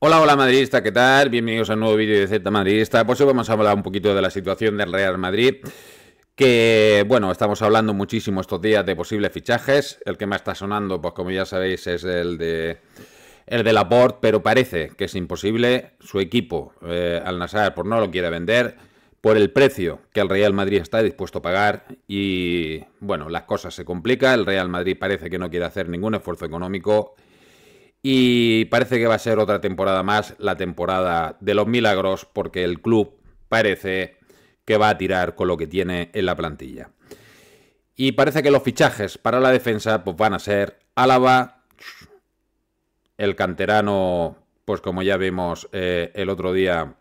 Hola, hola madridista, ¿qué tal? Bienvenidos a un nuevo vídeo de Z Madridista. Pues hoy vamos a hablar un poquito de la situación del Real Madrid, que bueno, estamos hablando muchísimo estos días de posibles fichajes. El que más está sonando, pues como ya sabéis, es el de el de Laporte, pero parece que es imposible. Su equipo, eh, Al Nassar, por pues, no lo quiere vender por el precio que el Real Madrid está dispuesto a pagar y bueno, las cosas se complican. El Real Madrid parece que no quiere hacer ningún esfuerzo económico y parece que va a ser otra temporada más, la temporada de los milagros, porque el club parece que va a tirar con lo que tiene en la plantilla. Y parece que los fichajes para la defensa pues, van a ser Álava, el canterano, pues como ya vimos eh, el otro día,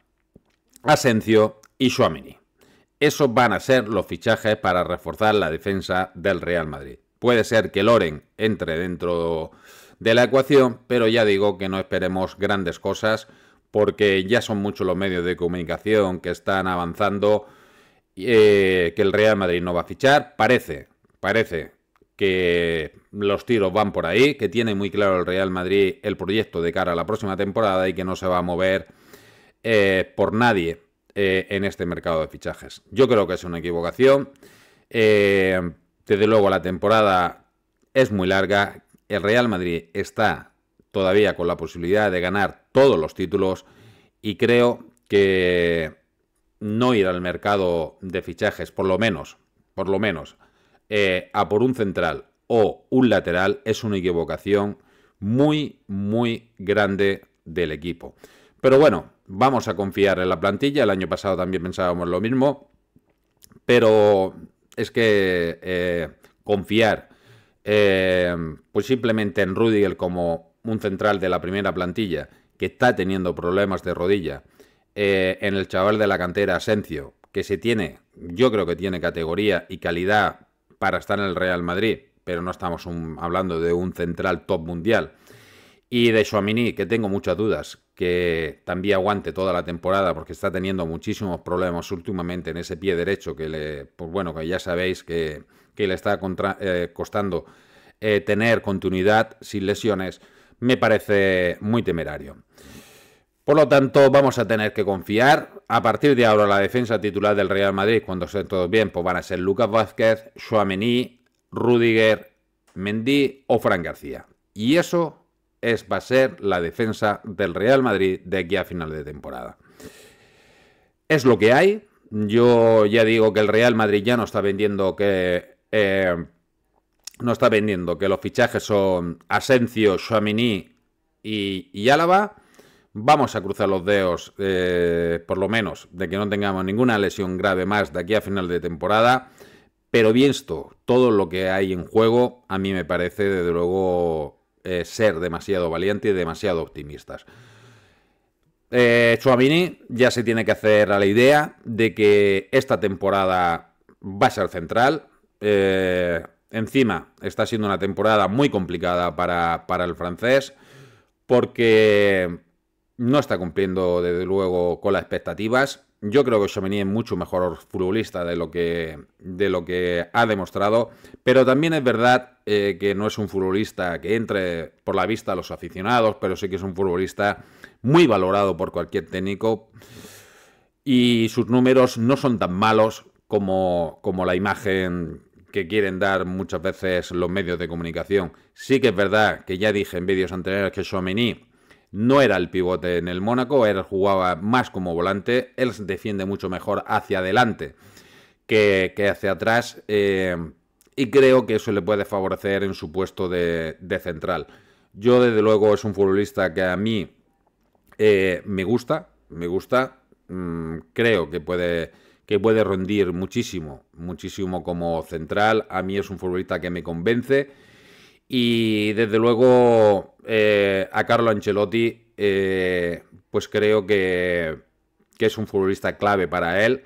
Asencio y Suamini. Esos van a ser los fichajes para reforzar la defensa del Real Madrid. Puede ser que Loren entre dentro de la ecuación, pero ya digo que no esperemos grandes cosas porque ya son muchos los medios de comunicación que están avanzando eh, que el Real Madrid no va a fichar. Parece, parece que los tiros van por ahí, que tiene muy claro el Real Madrid el proyecto de cara a la próxima temporada y que no se va a mover eh, por nadie eh, en este mercado de fichajes. Yo creo que es una equivocación. desde luego la temporada es muy larga, el Real Madrid está todavía con la posibilidad de ganar todos los títulos y creo que no ir al mercado de fichajes, por lo menos, por lo menos, eh, a por un central o un lateral es una equivocación muy, muy grande del equipo. Pero bueno, vamos a confiar en la plantilla. El año pasado también pensábamos lo mismo. Pero es que eh, confiar eh, pues simplemente en Rudiger como un central de la primera plantilla que está teniendo problemas de rodilla, eh, en el chaval de la cantera Asencio, que se tiene, yo creo que tiene categoría y calidad para estar en el Real Madrid, pero no estamos hablando de un central top mundial. Y de Chouamini, que tengo muchas dudas, que también aguante toda la temporada porque está teniendo muchísimos problemas últimamente en ese pie derecho que le, pues bueno, que ya sabéis que, le está eh, costando eh, tener continuidad sin lesiones, me parece muy temerario. Por lo tanto, vamos a tener que confiar. A partir de ahora, la defensa titular del Real Madrid, cuando estén todos bien, pues van a ser Lucas Vázquez, Chouamini, Rudiger, Mendy o Fran García. Y eso es, va a ser la defensa del Real Madrid de aquí a final de temporada. Es lo que hay. Yo ya digo que el Real Madrid ya no está vendiendo que... Eh, no está vendiendo, que los fichajes son Asencio, Chouamini y, Álava. Vamos a cruzar los dedos, eh, por lo menos, de que no tengamos ninguna lesión grave más de aquí a final de temporada. Pero esto todo lo que hay en juego, a mí me parece, desde luego, eh, ser demasiado valientes y demasiado optimistas. Eh, ya se tiene que hacer a la idea de que esta temporada va a ser central. Eh, encima, está siendo una temporada muy complicada para, para el francés porque no está cumpliendo desde luego con las expectativas. Yo creo que Chomeny es mucho mejor futbolista de lo que, de lo que ha demostrado, pero también es verdad eh, que no es un futbolista que entre por la vista a los aficionados, pero sí que es un futbolista muy valorado por cualquier técnico y sus números no son tan malos como, como la imagen que quieren dar muchas veces los medios de comunicación. Sí que es verdad que ya dije en vídeos anteriores que Chomeny no era el pivote en el Mónaco, él jugaba más como volante, él defiende mucho mejor hacia adelante que, hacia atrás eh, y creo que eso le puede favorecer en su puesto de, central. Yo desde luego es un futbolista que a mí eh, me gusta, me gusta, mm, creo que puede, que puede rendir muchísimo, muchísimo como central, a mí es un futbolista que me convence y desde luego eh, a Carlo Ancelotti, eh, pues creo que, es un futbolista clave para él.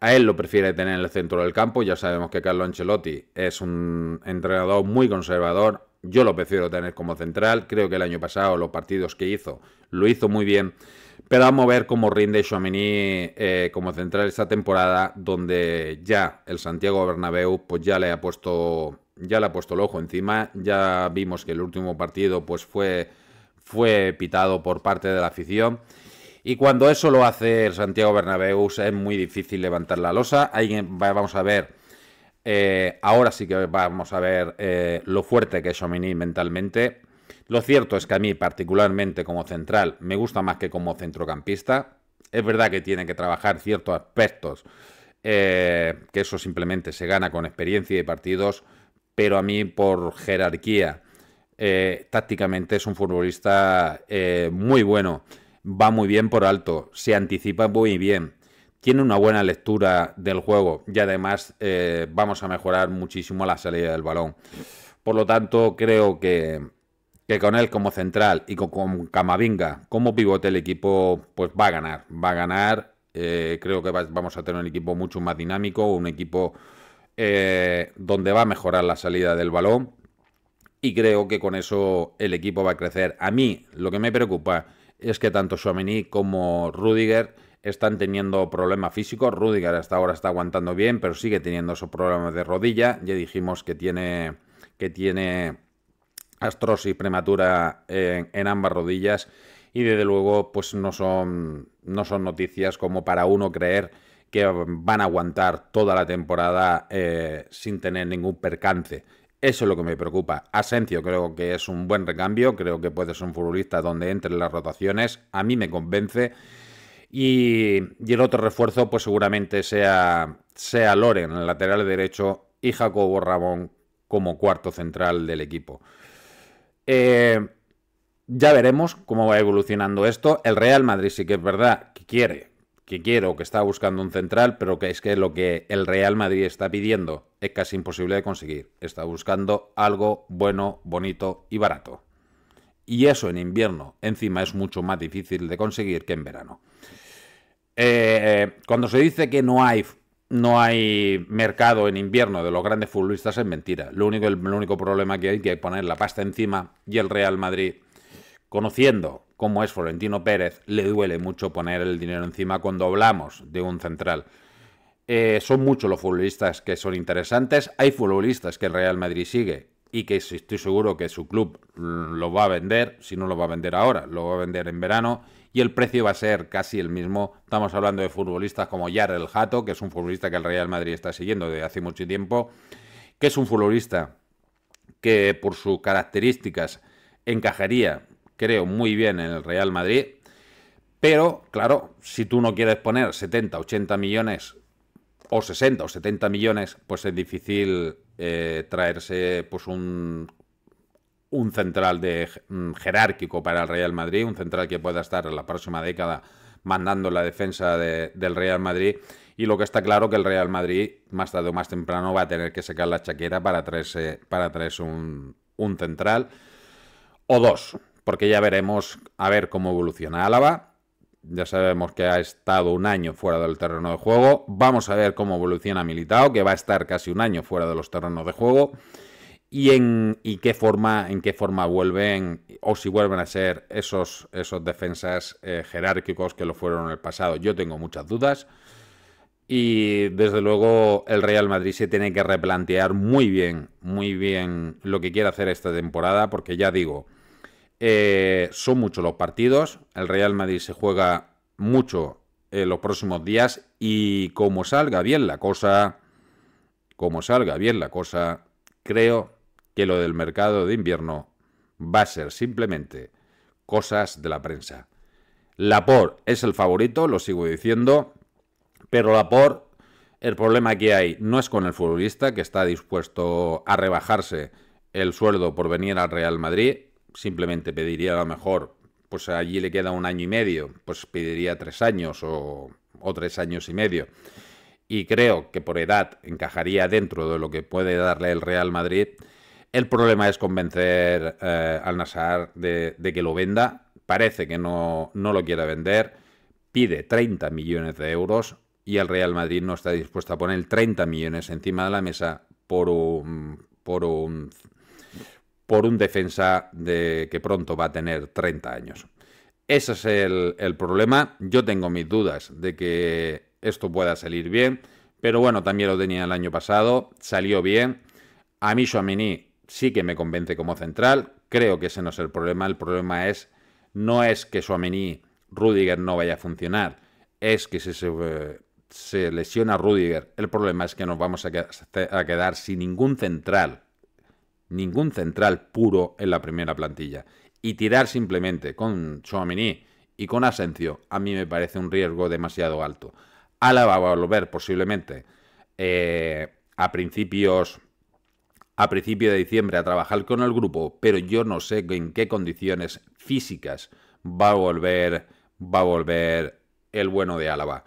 A él lo prefiere tener en el centro del campo. Ya sabemos que Carlo Ancelotti es un entrenador muy conservador. Yo lo prefiero tener como central. Creo que el año pasado los partidos que hizo lo hizo muy bien. Pero vamos a ver cómo rinde Chouameni eh, como central esta temporada, donde ya el Santiago Bernabéu pues ya le ha puesto ya le ha puesto el ojo encima, ya vimos que el último partido pues fue, fue pitado por parte de la afición. Y cuando eso lo hace el Santiago Bernabéu es muy difícil levantar la losa. Ahí vamos a ver, eh, ahora sí que vamos a ver eh, lo fuerte que es Chomini mentalmente. Lo cierto es que a mí particularmente como central me gusta más que como centrocampista. Es verdad que tiene que trabajar ciertos aspectos, eh, que eso simplemente se gana con experiencia y partidos, pero a mí por jerarquía, eh, tácticamente es un futbolista eh, muy bueno, va muy bien por alto, se anticipa muy bien, tiene una buena lectura del juego y además eh, vamos a mejorar muchísimo la salida del balón. Por lo tanto, creo que, que con él como central y con, Camavinga como pivote el equipo pues va a ganar, va a ganar. creo que vamos a tener un equipo mucho más dinámico, un equipo eh, donde va a mejorar la salida del balón y creo que con eso el equipo va a crecer. A mí lo que me preocupa es que tanto Suamení como Rudiger están teniendo problemas físicos. Rudiger hasta ahora está aguantando bien, pero sigue teniendo esos problemas de rodilla. Ya dijimos que tiene, que tiene astrosis prematura en, en ambas rodillas y desde luego pues no son, no son noticias como para uno creer que van a aguantar toda la temporada eh, sin tener ningún percance. Eso es lo que me preocupa. Asencio creo que es un buen recambio, creo que puede ser un futbolista donde entren las rotaciones, a mí me convence. Y, el otro refuerzo pues seguramente sea, sea Loren, el lateral derecho, y Jacobo Ramón como cuarto central del equipo. Eh, ya veremos cómo va evolucionando esto. El Real Madrid sí que es verdad que quiere que quiero, que está buscando un central, pero que es que lo que el Real Madrid está pidiendo es casi imposible de conseguir. Está buscando algo bueno, bonito y barato. Y eso en invierno, encima, es mucho más difícil de conseguir que en verano. Eh, cuando se dice que no hay, no hay mercado en invierno de los grandes futbolistas es mentira. Lo único, el, único problema que hay que poner la pasta encima y el Real Madrid, conociendo como es Florentino Pérez, le duele mucho poner el dinero encima cuando hablamos de un central. Eh, son muchos los futbolistas que son interesantes. Hay futbolistas que el Real Madrid sigue y que estoy seguro que su club lo va a vender, si no lo va a vender ahora, lo va a vender en verano y el precio va a ser casi el mismo. Estamos hablando de futbolistas como Yarel el Jato, que es un futbolista que el Real Madrid está siguiendo desde hace mucho tiempo, que es un futbolista que por sus características encajaría creo, muy bien en el Real Madrid. Pero, claro, si tú no quieres poner 70, 80 millones o 60 o 70 millones, pues es difícil eh, traerse pues un, un central de, mm, jerárquico para el Real Madrid, un central que pueda estar en la próxima década mandando la defensa del Real Madrid. Y lo que está claro que el Real Madrid, más tarde o más temprano, va a tener que sacar la chaquera para traerse, para traerse un, un central o dos porque ya veremos a ver cómo evoluciona Álava. Ya sabemos que ha estado un año fuera del terreno de juego. Vamos a ver cómo evoluciona Militao, que va a estar casi un año fuera de los terrenos de juego. Y en qué forma, en qué forma vuelven, o si vuelven a ser esos, esos defensas eh, jerárquicos que lo fueron en el pasado. Yo tengo muchas dudas. Y desde luego el Real Madrid se tiene que replantear muy bien, muy bien lo que quiere hacer esta temporada, porque ya digo, eh, son muchos los partidos. El Real Madrid se juega mucho en eh, los próximos días y como salga bien la cosa, como salga bien la cosa, creo que lo del mercado de invierno va a ser simplemente cosas de la prensa. La por es el favorito, lo sigo diciendo, pero la por, el problema que hay no es con el futbolista que está dispuesto a rebajarse el sueldo por venir al Real Madrid, simplemente pediría a lo mejor, pues allí le queda un año y medio, pues pediría tres años o, tres años y medio. Y creo que por edad encajaría dentro de lo que puede darle el Real Madrid. El problema es convencer eh, al Nazar de, que lo venda. Parece que no, lo quiere vender. Pide 30 millones de euros y el Real Madrid no está dispuesto a poner 30 millones encima de la mesa por un, por un por un defensa de, que pronto va a tener 30 años. Ese es el, problema. Yo tengo mis dudas de que esto pueda salir bien, pero bueno, también lo tenía el año pasado, salió bien. A mí Suamini sí que me convence como central, creo que ese no es el problema, el problema es no es que Suamini Rudiger no vaya a funcionar, es que si se, lesiona Rudiger, el problema es que nos vamos a, a quedar sin ningún central ningún central puro en la primera plantilla. Y tirar simplemente con Chouamini y con Asensio a mí me parece un riesgo demasiado alto. Álava va a volver posiblemente eh, a principios a principios de diciembre a trabajar con el grupo, pero yo no sé en qué condiciones físicas va a volver va a volver el bueno de Álava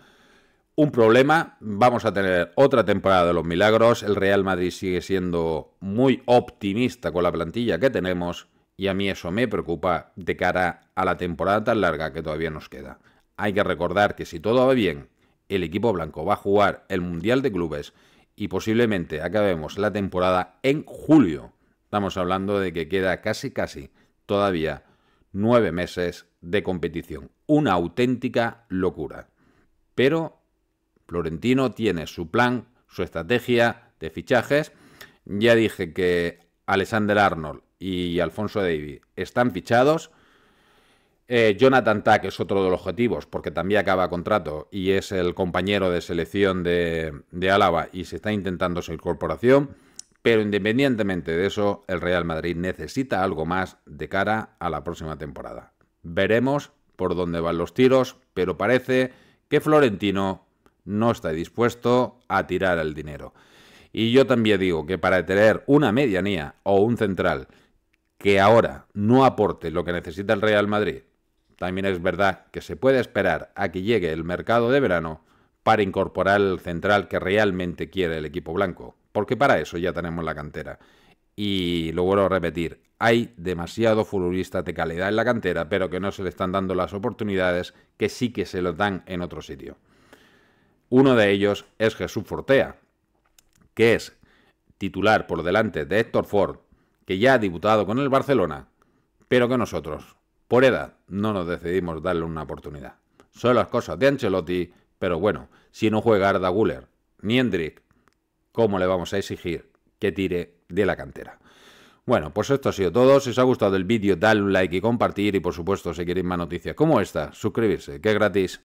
un problema. Vamos a tener otra temporada de los milagros. El Real Madrid sigue siendo muy optimista con la plantilla que tenemos y a mí eso me preocupa de cara a la temporada tan larga que todavía nos queda. Hay que recordar que si todo va bien, el equipo blanco va a jugar el Mundial de Clubes y posiblemente acabemos la temporada en julio. Estamos hablando de que queda casi casi todavía nueve meses de competición. Una auténtica locura. Pero Florentino tiene su plan, su estrategia de fichajes. Ya dije que Alexander Arnold y Alfonso David están fichados. Eh, Jonathan Tack es otro de los objetivos, porque también acaba contrato y es el compañero de selección de, de Álava y se está intentando su incorporación. Pero independientemente de eso, el Real Madrid necesita algo más de cara a la próxima temporada. Veremos por dónde van los tiros, pero parece que Florentino no está dispuesto a tirar el dinero. Y yo también digo que para tener una medianía o un central que ahora no aporte lo que necesita el Real Madrid, también es verdad que se puede esperar a que llegue el mercado de verano para incorporar el central que realmente quiere el equipo blanco, porque para eso ya tenemos la cantera. Y lo vuelvo a repetir, hay demasiado futbolistas de calidad en la cantera, pero que no se le están dando las oportunidades que sí que se los dan en otro sitio. Uno de ellos es Jesús Fortea, que es titular por delante de Héctor Ford, que ya ha diputado con el Barcelona, pero que nosotros, por edad, no nos decidimos darle una oportunidad. Son las cosas de Ancelotti, pero bueno, si no juega Arda Guller ni Hendrik, ¿cómo le vamos a exigir que tire de la cantera? Bueno, pues esto ha sido todo. Si os ha gustado el vídeo, dale un like y compartir. Y por supuesto, si queréis más noticias como esta, suscribirse, que es gratis.